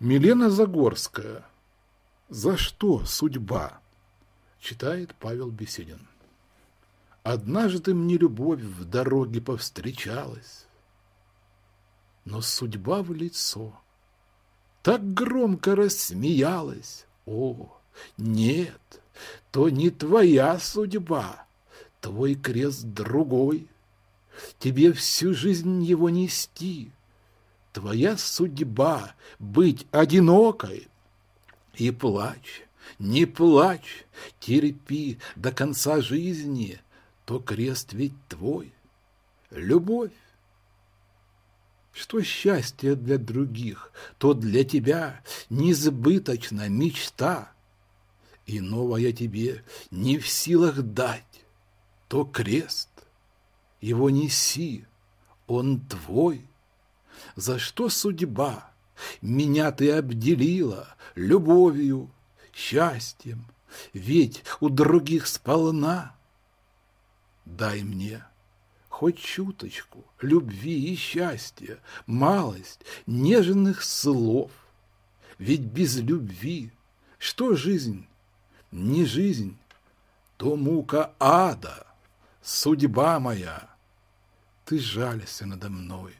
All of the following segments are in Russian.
Милена Загорская. «За что судьба?» Читает Павел Беседин. «Однажды мне любовь в дороге повстречалась, но судьба в лицо так громко рассмеялась. О, нет, то не твоя судьба, твой крест другой. Тебе всю жизнь его нести, Твоя судьба — быть одинокой. И плачь, не плачь, терпи до конца жизни, то крест ведь твой. Любовь. Что счастье для других, то для тебя несбыточна мечта. и я тебе не в силах дать, то крест. Его неси, он твой за что судьба меня ты обделила любовью, счастьем, ведь у других сполна. Дай мне хоть чуточку любви и счастья, малость нежных слов, ведь без любви что жизнь, не жизнь, то мука ада, судьба моя. Ты жалишься надо мной,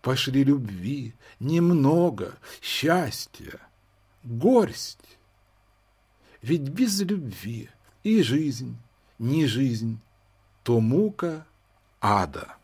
пошли любви, немного, счастья, горсть. Ведь без любви и жизнь, не жизнь, то мука ада.